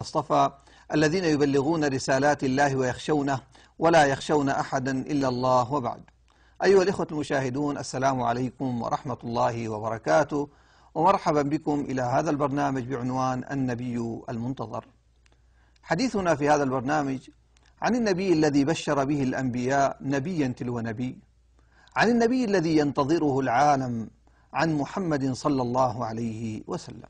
اصطفى الذين يبلغون رسالات الله ويخشونه ولا يخشون أحدا إلا الله وبعد أيها الإخوة المشاهدون السلام عليكم ورحمة الله وبركاته ومرحبا بكم إلى هذا البرنامج بعنوان النبي المنتظر حديثنا في هذا البرنامج عن النبي الذي بشر به الأنبياء نبيا تلو نبي عن النبي الذي ينتظره العالم عن محمد صلى الله عليه وسلم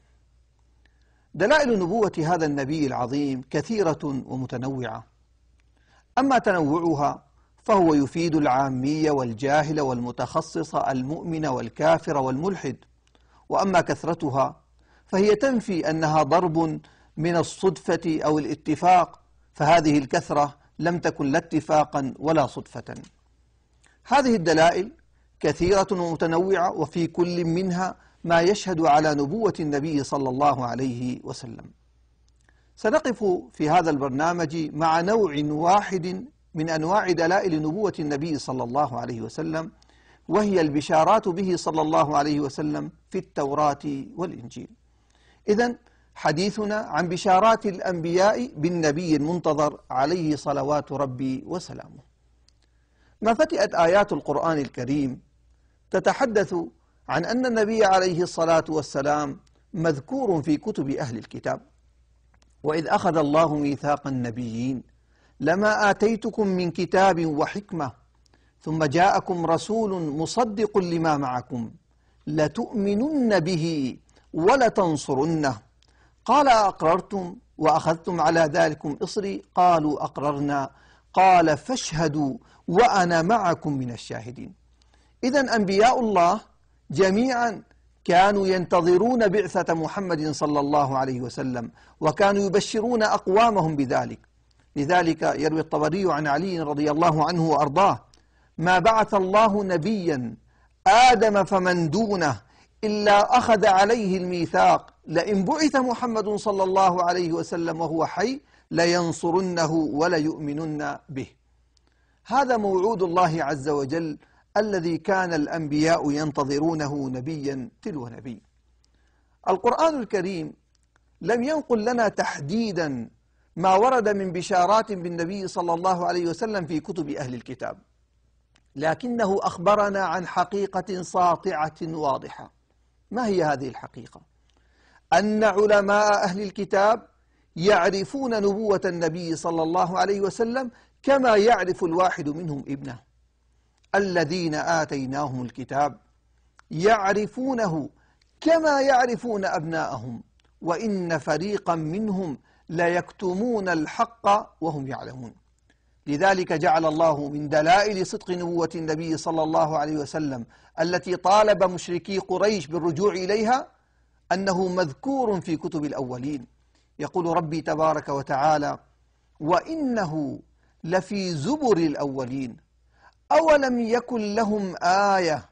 دلائل نبوة هذا النبي العظيم كثيرة ومتنوعة أما تنوعها فهو يفيد العامي والجاهل والمتخصص المؤمن والكافر والملحد وأما كثرتها فهي تنفي أنها ضرب من الصدفة أو الاتفاق فهذه الكثرة لم تكن لا اتفاقا ولا صدفة هذه الدلائل كثيرة ومتنوعة وفي كل منها ما يشهد على نبوة النبي صلى الله عليه وسلم سنقف في هذا البرنامج مع نوع واحد من أنواع دلائل نبوة النبي صلى الله عليه وسلم وهي البشارات به صلى الله عليه وسلم في التوراة والإنجيل إذا حديثنا عن بشارات الأنبياء بالنبي المنتظر عليه صلوات ربي وسلامه ما فتئت آيات القرآن الكريم تتحدث عن أن النبي عليه الصلاة والسلام مذكور في كتب أهل الكتاب وإذ أخذ الله ميثاق النبيين لما آتيتكم من كتاب وحكمة ثم جاءكم رسول مصدق لما معكم لتؤمنن به ولتنصرنه قال أقررتم وأخذتم على ذلكم إصري قالوا أقررنا قال فاشهدوا وأنا معكم من الشاهدين إذا أنبياء الله جميعا كانوا ينتظرون بعثة محمد صلى الله عليه وسلم وكانوا يبشرون أقوامهم بذلك لذلك يروي الطبري عن علي رضي الله عنه وأرضاه ما بعث الله نبيا آدم فمن دونه إلا أخذ عليه الميثاق لئن بعث محمد صلى الله عليه وسلم وهو حي لينصرنه وليؤمنن به هذا موعود الله عز وجل الذي كان الأنبياء ينتظرونه نبيا تلو نبي القرآن الكريم لم ينقل لنا تحديدا ما ورد من بشارات بالنبي صلى الله عليه وسلم في كتب أهل الكتاب لكنه أخبرنا عن حقيقة ساطعة واضحة ما هي هذه الحقيقة؟ أن علماء أهل الكتاب يعرفون نبوة النبي صلى الله عليه وسلم كما يعرف الواحد منهم ابنه الذين آتيناهم الكتاب يعرفونه كما يعرفون أبناءهم وإن فريقا منهم ليكتمون الحق وهم يعلمون لذلك جعل الله من دلائل صدق نبوة النبي صلى الله عليه وسلم التي طالب مشركي قريش بالرجوع إليها أنه مذكور في كتب الأولين يقول ربي تبارك وتعالى وإنه لفي زبر الأولين أولم يكن لهم آية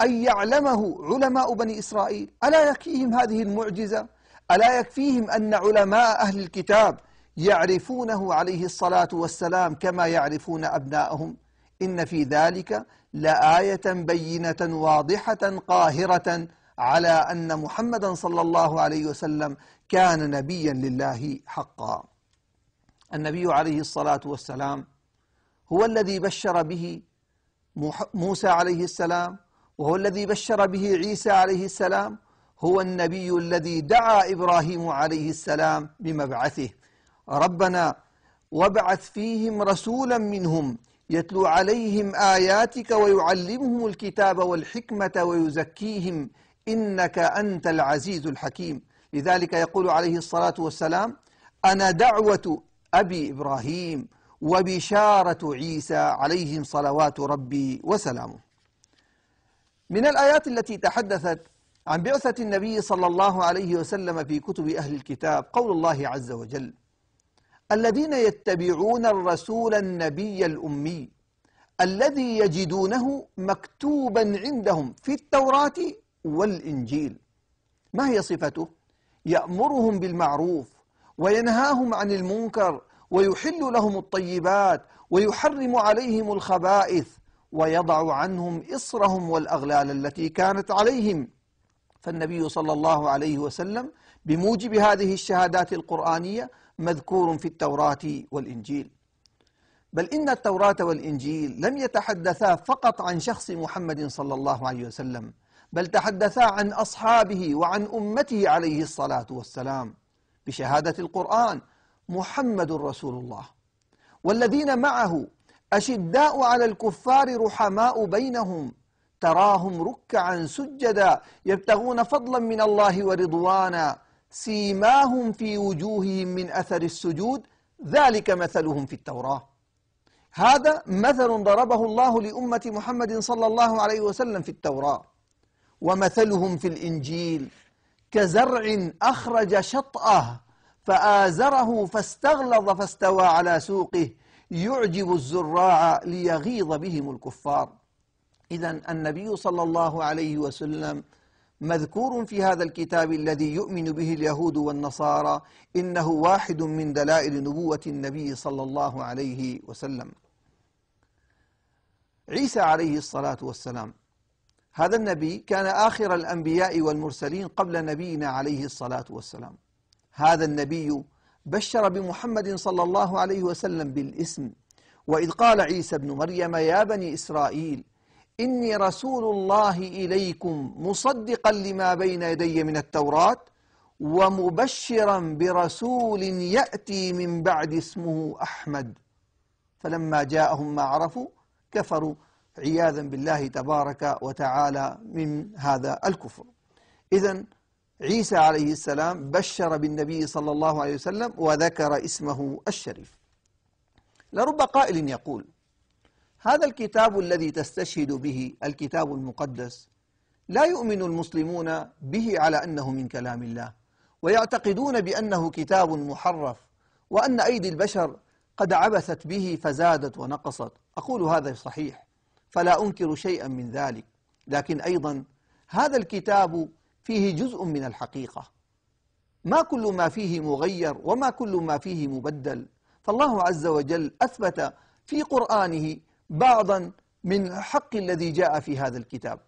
أن يعلمه علماء بني إسرائيل ألا يكفيهم هذه المعجزة ألا يكفيهم أن علماء أهل الكتاب يعرفونه عليه الصلاة والسلام كما يعرفون أبناءهم إن في ذلك لآية بينة واضحة قاهرة على أن محمدا صلى الله عليه وسلم كان نبيا لله حقا النبي عليه الصلاة والسلام هو الذي بشر به موسى عليه السلام وهو الذي بشر به عيسى عليه السلام هو النبي الذي دعا إبراهيم عليه السلام بمبعثه ربنا وابعث فيهم رسولا منهم يتلو عليهم آياتك ويعلمهم الكتاب والحكمة ويزكيهم إنك أنت العزيز الحكيم لذلك يقول عليه الصلاة والسلام أنا دعوة أبي إبراهيم وبشارة عيسى عليهم صلوات ربي وسلامه من الآيات التي تحدثت عن بعثة النبي صلى الله عليه وسلم في كتب أهل الكتاب قول الله عز وجل الذين يتبعون الرسول النبي الأمي الذي يجدونه مكتوبا عندهم في التوراة والإنجيل ما هي صفته؟ يأمرهم بالمعروف وينهاهم عن المنكر ويحل لهم الطيبات ويحرم عليهم الخبائث ويضع عنهم إصرهم والأغلال التي كانت عليهم فالنبي صلى الله عليه وسلم بموجب هذه الشهادات القرآنية مذكور في التوراة والإنجيل بل إن التوراة والإنجيل لم يتحدثا فقط عن شخص محمد صلى الله عليه وسلم بل تحدثا عن أصحابه وعن أمته عليه الصلاة والسلام بشهادة القرآن محمد رسول الله والذين معه أشداء على الكفار رحماء بينهم تراهم ركعا سجدا يبتغون فضلا من الله ورضوانا سيماهم في وجوههم من أثر السجود ذلك مثلهم في التوراة هذا مثل ضربه الله لأمة محمد صلى الله عليه وسلم في التوراة ومثلهم في الإنجيل كزرع أخرج شطأه فآزره فاستغلظ فاستوى على سوقه يعجب الزراع ليغيظ بهم الكفار إذا النبي صلى الله عليه وسلم مذكور في هذا الكتاب الذي يؤمن به اليهود والنصارى إنه واحد من دلائل نبوة النبي صلى الله عليه وسلم عيسى عليه الصلاة والسلام هذا النبي كان آخر الأنبياء والمرسلين قبل نبينا عليه الصلاة والسلام هذا النبي بشر بمحمد صلى الله عليه وسلم بالاسم وإذ قال عيسى ابن مريم يا بني إسرائيل إني رسول الله إليكم مصدقا لما بين يدي من التوراة ومبشرا برسول يأتي من بعد اسمه أحمد فلما جاءهم ما عرفوا كفروا عياذا بالله تبارك وتعالى من هذا الكفر إذا عيسى عليه السلام بشر بالنبي صلى الله عليه وسلم وذكر اسمه الشريف لرب قائل يقول هذا الكتاب الذي تستشهد به الكتاب المقدس لا يؤمن المسلمون به على أنه من كلام الله ويعتقدون بأنه كتاب محرف وأن أيدي البشر قد عبثت به فزادت ونقصت أقول هذا صحيح فلا أنكر شيئا من ذلك لكن أيضا هذا الكتاب فيه جزء من الحقيقة ما كل ما فيه مغير وما كل ما فيه مبدل فالله عز وجل أثبت في قرآنه بعضا من الحق الذي جاء في هذا الكتاب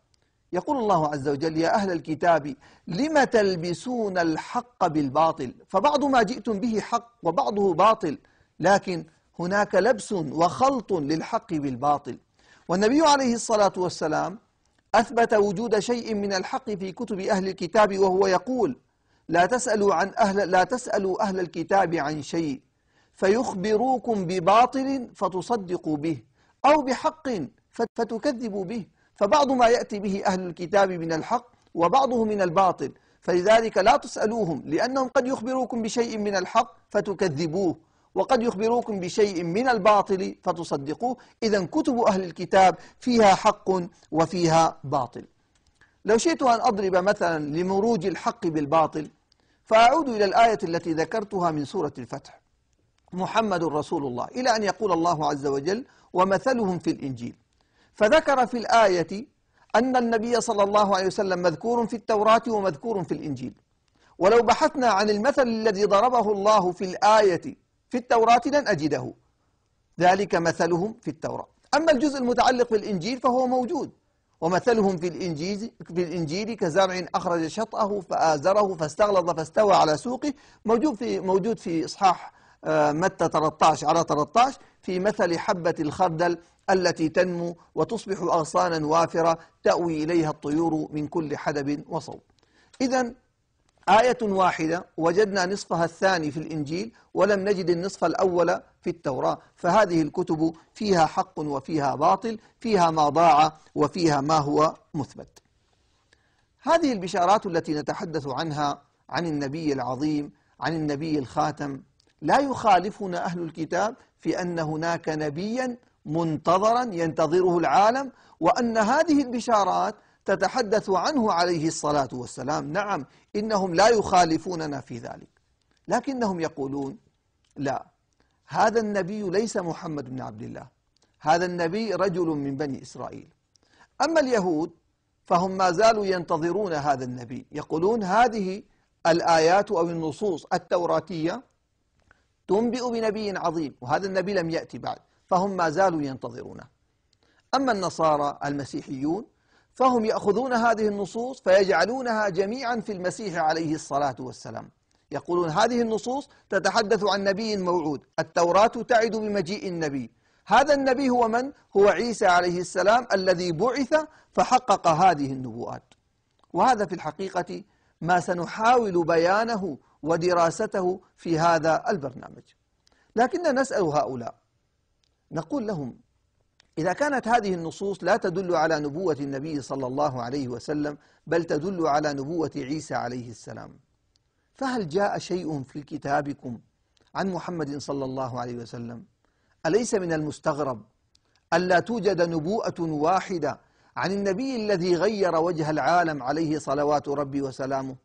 يقول الله عز وجل يا أهل الكتاب لم تلبسون الحق بالباطل فبعض ما جئتم به حق وبعضه باطل لكن هناك لبس وخلط للحق بالباطل والنبي عليه الصلاة والسلام أثبت وجود شيء من الحق في كتب أهل الكتاب وهو يقول لا تسألوا عن أهل لا تسألوا أهل الكتاب عن شيء فيخبروكم بباطل فتصدقوا به أو بحق فتكذبوا به فبعض ما يأتي به أهل الكتاب من الحق وبعضه من الباطل فلذلك لا تسألوهم لأنهم قد يخبروكم بشيء من الحق فتكذبوه وقد يخبروكم بشيء من الباطل فتصدقوه إذا كتب أهل الكتاب فيها حق وفيها باطل لو شئت أن أضرب مثلا لمروج الحق بالباطل فأعود إلى الآية التي ذكرتها من سورة الفتح محمد رسول الله إلى أن يقول الله عز وجل ومثلهم في الإنجيل فذكر في الآية أن النبي صلى الله عليه وسلم مذكور في التوراة ومذكور في الإنجيل ولو بحثنا عن المثل الذي ضربه الله في الآية في التوراة لن أجده ذلك مثلهم في التوراة أما الجزء المتعلق بالإنجيل فهو موجود ومثلهم في الإنجيل, في الإنجيل كزرع أخرج شطأه فآزره فاستغلظ فاستوى على سوقه موجود في, موجود في إصحاح آه، متى 13 على 13 في مثل حبة الخردل التي تنمو وتصبح أغصانا وافرة تأوي إليها الطيور من كل حدب وصوب إذا آية واحدة وجدنا نصفها الثاني في الإنجيل ولم نجد النصف الأول في التوراة فهذه الكتب فيها حق وفيها باطل فيها ما ضاع وفيها ما هو مثبت هذه البشارات التي نتحدث عنها عن النبي العظيم عن النبي الخاتم لا يخالفنا أهل الكتاب في أن هناك نبيا منتظرا ينتظره العالم وأن هذه البشارات تتحدث عنه عليه الصلاة والسلام نعم إنهم لا يخالفوننا في ذلك لكنهم يقولون لا هذا النبي ليس محمد بن عبد الله هذا النبي رجل من بني إسرائيل أما اليهود فهم ما زالوا ينتظرون هذا النبي يقولون هذه الآيات أو النصوص التوراتية تنبئ بنبي عظيم وهذا النبي لم يأتي بعد فهم ما زالوا ينتظرونه أما النصارى المسيحيون فهم يأخذون هذه النصوص فيجعلونها جميعا في المسيح عليه الصلاة والسلام يقولون هذه النصوص تتحدث عن نبي موعود التوراة تعد بمجيء النبي هذا النبي هو من؟ هو عيسى عليه السلام الذي بعث فحقق هذه النبوءات وهذا في الحقيقة ما سنحاول بيانه ودراسته في هذا البرنامج لكننا نسأل هؤلاء نقول لهم إذا كانت هذه النصوص لا تدل على نبوة النبي صلى الله عليه وسلم بل تدل على نبوة عيسى عليه السلام فهل جاء شيء في كتابكم عن محمد صلى الله عليه وسلم أليس من المستغرب ألا توجد نبوءة واحدة عن النبي الذي غير وجه العالم عليه صلوات ربي وسلامه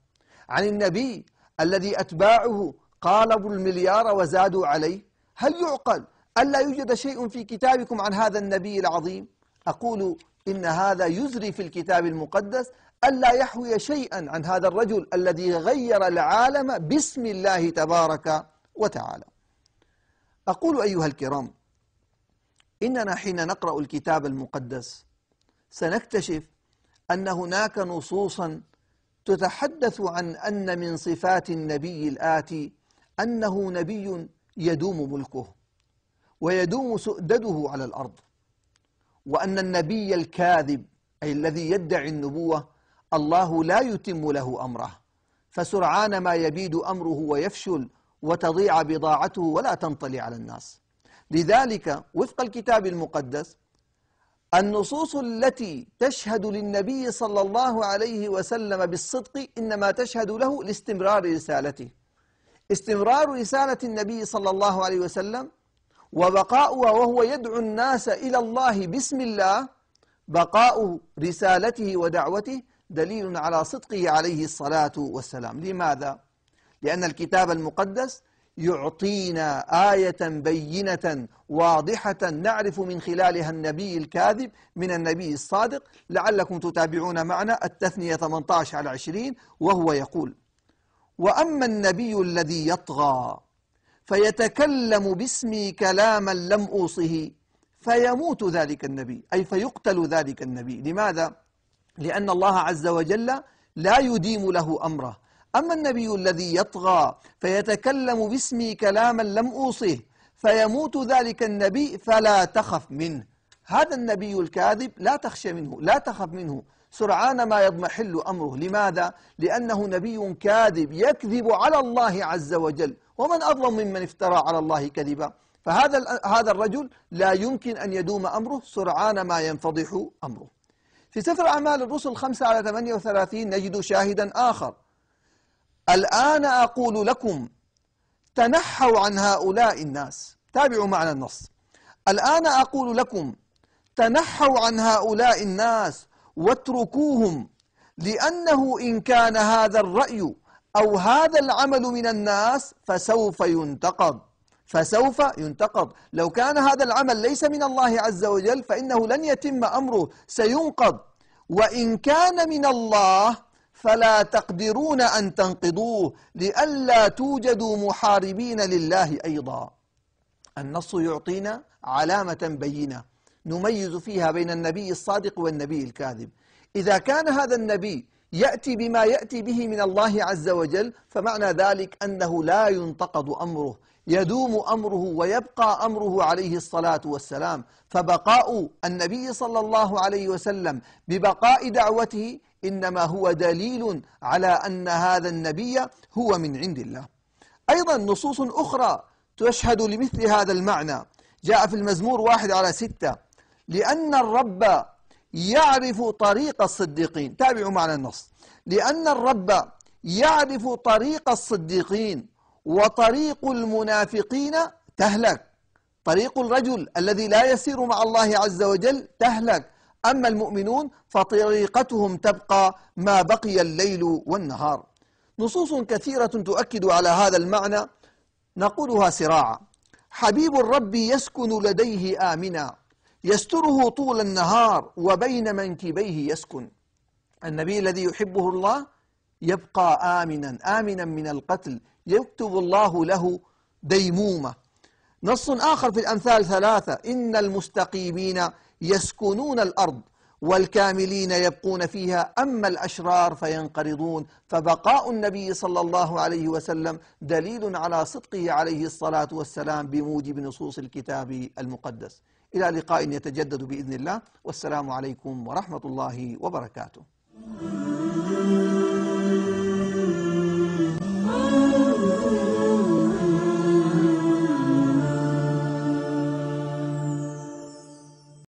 عن النبي الذي أتباعه قالبوا المليار وزادوا عليه هل يعقل ألا يوجد شيء في كتابكم عن هذا النبي العظيم أقول إن هذا يزري في الكتاب المقدس ألا يحوي شيئا عن هذا الرجل الذي غير العالم باسم الله تبارك وتعالى أقول أيها الكرام إننا حين نقرأ الكتاب المقدس سنكتشف أن هناك نصوصا تتحدث عن أن من صفات النبي الآتي أنه نبي يدوم ملكه ويدوم سؤدده على الأرض وأن النبي الكاذب أي الذي يدعي النبوة الله لا يتم له أمره فسرعان ما يبيد أمره ويفشل وتضيع بضاعته ولا تنطلي على الناس لذلك وفق الكتاب المقدس النصوص التي تشهد للنبي صلى الله عليه وسلم بالصدق إنما تشهد له لاستمرار رسالته استمرار رسالة النبي صلى الله عليه وسلم وبقاؤها وهو يدعو الناس إلى الله بسم الله بقاء رسالته ودعوته دليل على صدقه عليه الصلاة والسلام لماذا؟ لأن الكتاب المقدس يعطينا آية بينة واضحة نعرف من خلالها النبي الكاذب من النبي الصادق لعلكم تتابعون معنا التثنية 18 على 20 وهو يقول وأما النبي الذي يطغى فيتكلم باسمي كلاما لم أوصه فيموت ذلك النبي أي فيقتل ذلك النبي لماذا؟ لأن الله عز وجل لا يديم له أمره أما النبي الذي يطغى فيتكلم باسمي كلاما لم أوصه فيموت ذلك النبي فلا تخف منه هذا النبي الكاذب لا تخشى منه لا تخف منه سرعان ما يضمحل أمره لماذا؟ لأنه نبي كاذب يكذب على الله عز وجل ومن أظلم ممن افترى على الله كذبا فهذا هذا الرجل لا يمكن أن يدوم أمره سرعان ما ينفضح أمره في سفر أعمال الرسل 5 على 38 نجد شاهدا آخر الآن أقول لكم تنحوا عن هؤلاء الناس تابعوا معنا النص الآن أقول لكم تنحوا عن هؤلاء الناس واتركوهم لأنه إن كان هذا الرأي أو هذا العمل من الناس فسوف ينتقض فسوف ينتقض لو كان هذا العمل ليس من الله عز وجل فإنه لن يتم أمره سينقض وإن كان من الله فلا تقدرون أن تنقضوه لئلا توجدوا محاربين لله أيضا النص يعطينا علامة بينة نميز فيها بين النبي الصادق والنبي الكاذب إذا كان هذا النبي يأتي بما يأتي به من الله عز وجل فمعنى ذلك أنه لا ينتقض أمره يدوم أمره ويبقى أمره عليه الصلاة والسلام فبقاء النبي صلى الله عليه وسلم ببقاء دعوته إنما هو دليل على أن هذا النبي هو من عند الله أيضا نصوص أخرى تشهد لمثل هذا المعنى جاء في المزمور واحد على ستة لأن الرب يعرف طريق الصديقين تابعوا معنا النص لأن الرب يعرف طريق الصديقين وطريق المنافقين تهلك طريق الرجل الذي لا يسير مع الله عز وجل تهلك أما المؤمنون فطريقتهم تبقى ما بقي الليل والنهار نصوص كثيرة تؤكد على هذا المعنى نقولها سراعا حبيب الرب يسكن لديه آمنا يستره طول النهار وبين منكبيه يسكن النبي الذي يحبه الله يبقى آمنا آمنا من القتل يكتب الله له ديمومة نص آخر في الأمثال ثلاثة إن المستقيمين يسكنون الأرض والكاملين يبقون فيها أما الأشرار فينقرضون فبقاء النبي صلى الله عليه وسلم دليل على صدقه عليه الصلاة والسلام بموجب نصوص الكتاب المقدس إلى لقاء يتجدد بإذن الله والسلام عليكم ورحمة الله وبركاته